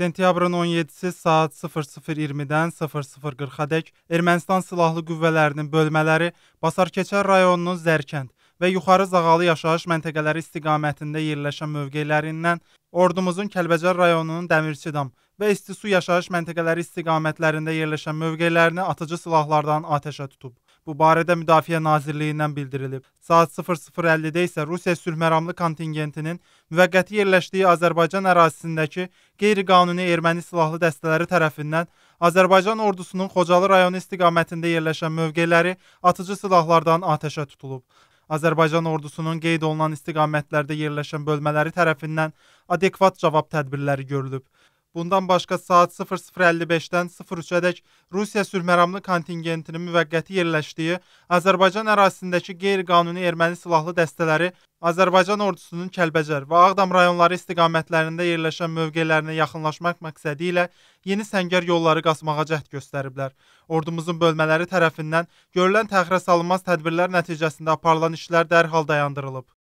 Sentyabrın 17-si saat 00:20-dən 00:40-dək Ermənistan silahlı qüvvələrinin bölmələri Basarkeçər rayonunun Zərkənd və Yuxarı Zağalı yaşayış məntəqələri istiqamətində yerləşən mövqelərindən ordumuzun Kəlbəcər rayonunun Dəmirçidam və İstisu yaşayış məntəqələri istiqamətlərində yerləşən mövqelərini atıcı silahlardan atəşə tutub. Bu barədə Müdafiə Nazirliyindən bildirilib. Saat 00:50-də isə Rusiya sülhməramlı kontingentinin müvəqqəti yerləşdiyi Azərbaycan ərazisindəki qeyri-qanuni erməni silahlı dəstələri tərəfindən Azərbaycan ordusunun Xocalı rayonu istiqamətində yerləşən mövqeləri atıcı silahlardan atəşə tutulub. Azərbaycan ordusunun qeyd olunan istiqamətlərdə yerləşən bölmələri tərəfindən adekvat cavab tədbirləri görülüb. Bundan başqa saat 00:55-dən 03-ədək Rusiya sülhməramlı kontingentinin müvəqqəti yerləşdiyi Azərbaycan ərazisindəki qeyri-qanuni erməni silahlı dəstələri Azərbaycan ordusunun Kəlbəcər və Ağdam rayonları istiqamətlərində yerləşən mövqelərinə yaxınlaşmaq məqsədi ilə yeni səngər yolları qasmağa cəhd göstəriblər. Ordumuzun bölmələri tərəfindən görülən təxirə salınmaz tədbirlər nəticəsində aparılan işlər dərhal dayandırılıb.